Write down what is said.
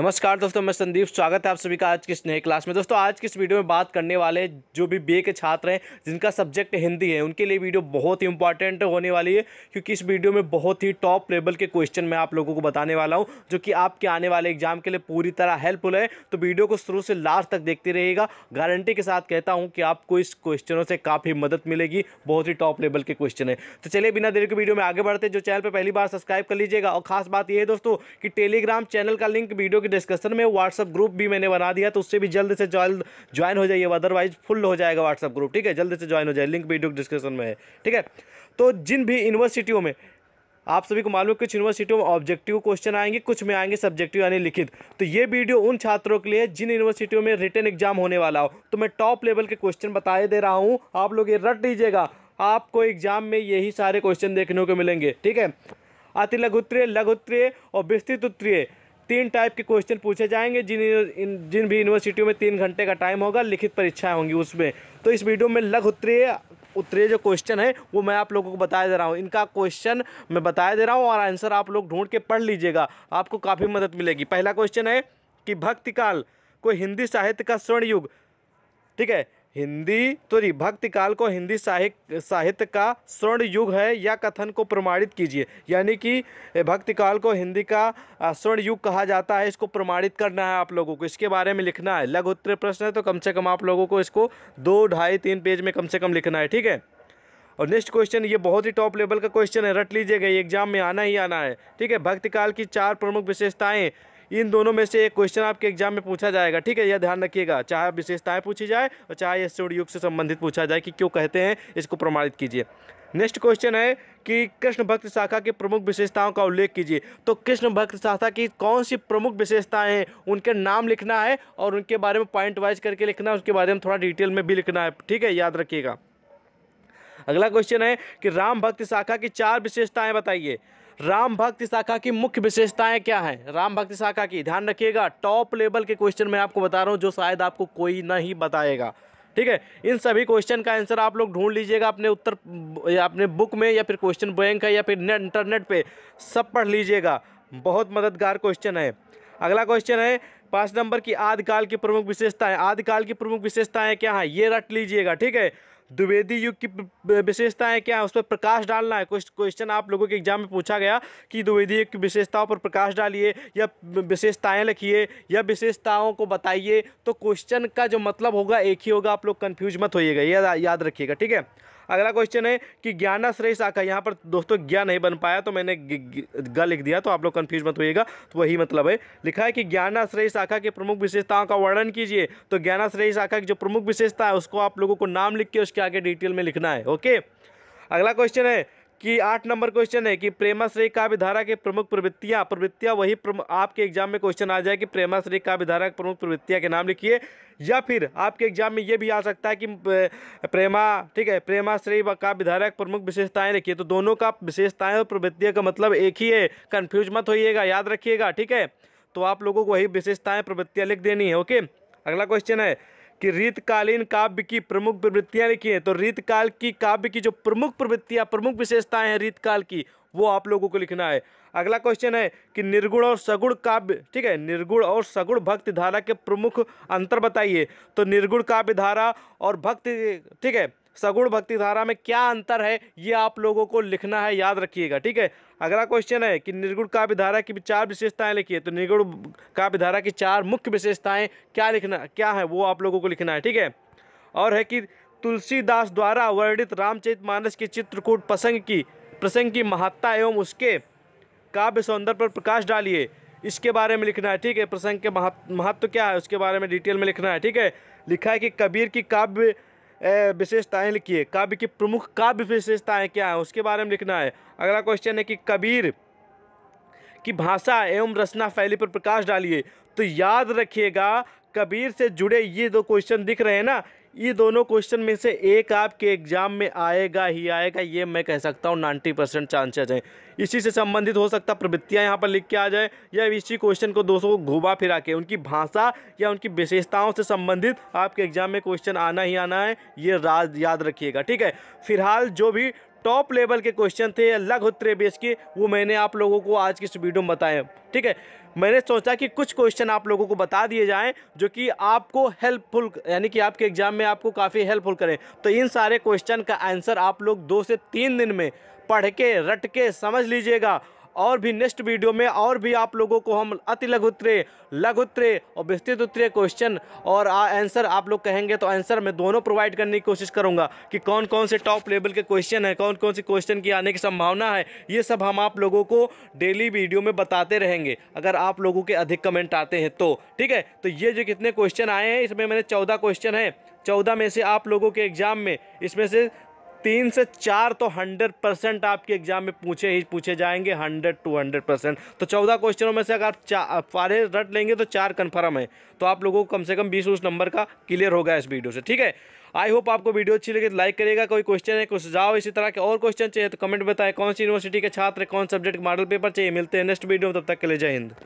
नमस्कार दोस्तों मैं संदीप स्वागत है आप सभी का आज की इस नए क्लास में दोस्तों आज की इस वीडियो में बात करने वाले जो भी बी के छात्र हैं जिनका सब्जेक्ट हिंदी है उनके लिए वीडियो बहुत ही इंपॉर्टेंट होने वाली है क्योंकि इस वीडियो में बहुत ही टॉप लेवल के क्वेश्चन मैं आप लोगों को बताने वाला हूँ जो कि आपके आने वाले एग्जाम के लिए पूरी तरह हेल्पफुल है तो वीडियो को शुरू से लास्ट तक देखते रहिएगा गारंटी के साथ कहता हूँ कि आपको इस क्वेश्चनों से काफ़ी मदद मिलेगी बहुत ही टॉप लेवल के क्वेश्चन है तो चलिए बिना देर के वीडियो में आगे बढ़ते जो चैनल पर पहली बार सब्सक्राइब कर लीजिएगा और खास बात यह है दोस्तों कि टेलीग्राम चैनल का लिंक वीडियो के डिस्कशन में व्हाट्सअप ग्रुप भी मैंने बना दिया तो उससे भी जल्द से जल्द ज्वाइन हो जाइए अदरवाइज फुल हो जाएगा व्हाट्सअप ग्रुप ठीक है जल्द से ज्वाइन हो जाए लिंक वीडियो डिस्क्रिप्शन में है ठीक है तो जिन भी यूनिवर्सिटियों में आप सभी को मालूम है कुछ यूनिवर्सिटियों में ऑब्जेक्टिव क्वेश्चन आएंगे कुछ में आएंगे सब्जेक्टिव यानी लिखित तो ये वीडियो उन छात्रों के लिए जिन यूनिवर्सिटियों में रिटर्न एग्जाम होने वाला हो तो मैं टॉप लेवल के क्वेश्चन बताए दे रहा हूँ आप लोग ये रट लीजिएगा आपको एग्जाम में यही सारे क्वेश्चन देखने को मिलेंगे ठीक है अति लघुत्तरीय लघुत्तरीय और विस्तृत उत्तरीय तीन टाइप के क्वेश्चन पूछे जाएंगे जिन इन, जिन भी यूनिवर्सिटियों में तीन घंटे का टाइम होगा लिखित परीक्षाएँ होंगी उसमें तो इस वीडियो में लघ उत्तरीय उत्तरीय जो क्वेश्चन है वो मैं आप लोगों को बताया दे रहा हूँ इनका क्वेश्चन मैं बताया दे रहा हूँ और आंसर आप लोग ढूंढ के पढ़ लीजिएगा आपको काफ़ी मदद मिलेगी पहला क्वेश्चन है कि भक्तिकाल कोई हिंदी साहित्य का स्वर्ण युग ठीक है हिंदी तो भक्ति काल को हिंदी साहित्य साहित्य का स्वर्ण युग है या कथन को प्रमाणित कीजिए यानी कि भक्ति काल को हिंदी का स्वर्ण युग कहा जाता है इसको प्रमाणित करना है आप लोगों को इसके बारे में लिखना है लघु उत्तर प्रश्न है तो कम से कम आप लोगों को इसको दो ढाई तीन पेज में कम से कम लिखना है ठीक है और नेक्स्ट क्वेश्चन ये बहुत ही टॉप लेवल का क्वेश्चन है रट लीजिएगा ये एग्जाम में आना ही आना है ठीक है भक्ति काल की चार प्रमुख विशेषताएँ इन दोनों में से एक क्वेश्चन आपके एग्जाम में पूछा जाएगा ठीक है यह ध्यान रखिएगा चाहे विशेषताएं पूछी जाए और चाहे इस युग से संबंधित पूछा जाए कि क्यों कहते हैं इसको प्रमाणित कीजिए नेक्स्ट क्वेश्चन है कि कृष्ण भक्त शाखा की प्रमुख विशेषताओं का उल्लेख कीजिए तो कृष्ण भक्त शाखा की कौन सी प्रमुख विशेषताएं हैं उनके नाम लिखना है और उनके बारे में पॉइंट वाइज करके लिखना है उसके बारे में थोड़ा डिटेल में भी लिखना है ठीक है याद रखिएगा अगला क्वेश्चन है कि राम भक्त शाखा की चार विशेषताएं बताइए राम भक्ति शाखा की मुख्य विशेषताएं क्या हैं राम भक्ति शाखा की ध्यान रखिएगा टॉप लेवल के क्वेश्चन मैं आपको बता रहा हूँ जो शायद आपको कोई नहीं बताएगा ठीक है इन सभी क्वेश्चन का आंसर आप लोग ढूंढ लीजिएगा अपने उत्तर या अपने बुक में या फिर क्वेश्चन बैंक है या फिर इंटरनेट पर सब पढ़ लीजिएगा बहुत मददगार क्वेश्चन है अगला क्वेश्चन है पाँच नंबर की आदिकाल की प्रमुख विशेषताएँ आदिकाल की प्रमुख विशेषताएँ क्या हैं ये रट लीजिएगा ठीक है द्विवेदी युग की विशेषताएं क्या है उस पर प्रकाश डालना है क्वेश्चन आप लोगों के एग्जाम में पूछा गया कि द्विवेदी युग की विशेषताओं पर प्रकाश डालिए या विशेषताएं लिखिए या विशेषताओं को बताइए तो क्वेश्चन का जो मतलब होगा एक ही होगा आप लोग कन्फ्यूज मत होइएगा याद याद रखिएगा ठीक है अगला क्वेश्चन है कि ज्ञाना श्रेष्ठ आका यहाँ पर दोस्तों ज्ञा नहीं बन पाया तो मैंने ग लिख दिया तो आप लोग कन्फ्यूज मत होइएगा तो वही मतलब है लिखा है कि ज्ञानाश्रेय शाखा की प्रमुख विशेषताओं का वर्णन कीजिए तो ज्ञानाश्रेय शाखा की जो प्रमुख विशेषता है उसको आप लोगों को नाम लिख के उसके आगे डिटेल में लिखना है ओके अगला क्वेश्चन है कि आठ नंबर क्वेश्चन है कि प्रेमाश्रय काव्यधारा के प्रमुख प्रवृत्तियां प्रवृत्तियां वही आपके एग्जाम में क्वेश्चन आ जाए कि प्रेमाश्रय काव्यधारा के प्रमुख प्रवृत्तियां के नाम लिखिए या फिर आपके एग्जाम में ये भी आ सकता है कि प्रेमा ठीक है प्रेमाश्रय व काव्यधारा की प्रमुख विशेषताएं लिखिए तो दोनों का विशेषताएँ और प्रवृत्तियों का मतलब एक ही है कन्फ्यूज मत होइएगा याद रखिएगा ठीक है तो आप लोगों को वही विशेषताएँ प्रवृत्तियाँ लिख देनी है ओके अगला क्वेश्चन है कि रीतकालीन काव्य की प्रमुख प्रवृत्तियाँ लिखी हैं तो रीतकाल की काव्य की जो प्रमुख प्रवृत्तियाँ प्रमुख विशेषताएं हैं रीतकाल की वो आप लोगों को लिखना है अगला क्वेश्चन है कि निर्गुण और सगुण काव्य ठीक है निर्गुण और सगुण भक्ति धारा के प्रमुख अंतर बताइए तो निर्गुण काव्य धारा और भक्ति ठीक है सगुण भक्ति धारा में क्या अंतर है ये आप लोगों को लिखना है याद रखिएगा ठीक है अगला क्वेश्चन है कि निर्गुण काव्य धारा की चार विशेषताएं लिखिए तो निर्गुण काव्य धारा की चार मुख्य विशेषताएं क्या लिखना क्या है वो आप लोगों को लिखना है ठीक है और है कि तुलसीदास द्वारा वर्णित रामचरित मानस के चित्रकूट प्रसंग की प्रसंग की महत्ता एवं उसके काव्य सौंदर्य पर प्रकाश डालिए इसके बारे में लिखना है ठीक है प्रसंग के महत्व क्या है उसके बारे में डिटेल में लिखना है ठीक है लिखा है कि कबीर की काव्य विशेषताएं लिखिए काव्य की प्रमुख काव्य विशेषताएं क्या है उसके बारे में लिखना है अगला क्वेश्चन है कि कबीर की भाषा एवं रचना शैली पर प्रकाश डालिए तो याद रखिएगा कबीर से जुड़े ये दो क्वेश्चन दिख रहे हैं ना ये दोनों क्वेश्चन में से एक आपके एग्जाम में आएगा ही आएगा ये मैं कह सकता हूँ नाइन्टी परसेंट चांसेज हैं इसी से संबंधित हो सकता प्रवृत्तियाँ यहाँ पर लिख के आ जाए या इसी क्वेश्चन को दोस्तों को घुमा फिरा के उनकी भाषा या उनकी विशेषताओं से संबंधित आपके एग्जाम में क्वेश्चन आना ही आना है ये राज याद रखिएगा ठीक है फिलहाल जो भी टॉप लेवल के क्वेश्चन थे लघु उत्तरे बेस के वो मैंने आप लोगों को आज की इस वीडियो में बताए ठीक है मैंने सोचा कि कुछ क्वेश्चन आप लोगों को बता दिए जाएं जो कि आपको हेल्पफुल यानी कि आपके एग्जाम में आपको काफ़ी हेल्पफुल करें तो इन सारे क्वेश्चन का आंसर आप लोग दो से तीन दिन में पढ़ के रट के समझ लीजिएगा और भी नेक्स्ट वीडियो में और भी आप लोगों को हम अति लघुत्रे लघुत्रे और विस्तृत उत्तरे क्वेश्चन और आंसर आप लोग कहेंगे तो आंसर मैं दोनों प्रोवाइड करने की कोशिश करूंगा कि कौन कौन से टॉप लेवल के क्वेश्चन हैं कौन कौन से क्वेश्चन की आने की संभावना है ये सब हम आप लोगों को डेली वीडियो में बताते रहेंगे अगर आप लोगों के अधिक कमेंट आते हैं तो ठीक है तो ये जो कितने क्वेश्चन आए हैं इसमें मैंने चौदह क्वेश्चन है चौदह में से आप लोगों के एग्ज़ाम में इसमें से तीन से चार तो हंड्रेड परसेंट आपके एग्जाम में पूछे ही पूछे जाएंगे हंड्रेड टू हंड्रेड परसेंट तो चौदह क्वेश्चनों में से अगर आप चार रट लेंगे तो चार कन्फर्म है तो आप लोगों को कम से कम बीस उस नंबर का क्लियर होगा इस वीडियो से ठीक है आई होप आपको वीडियो अच्छी लगे लाइक तो करेगा कोई क्वेश्चन है कुछ जाओ इसी तरह के और क्वेश्चन चाहिए तो कमेंट बताएं कौन सी यूनिवर्सिटी के छात्र कौन सब्जेक्ट मॉडल पेपर चाहिए मिलते हैं नेक्स्ट वीडियो में तब तक के लिए जय हिंद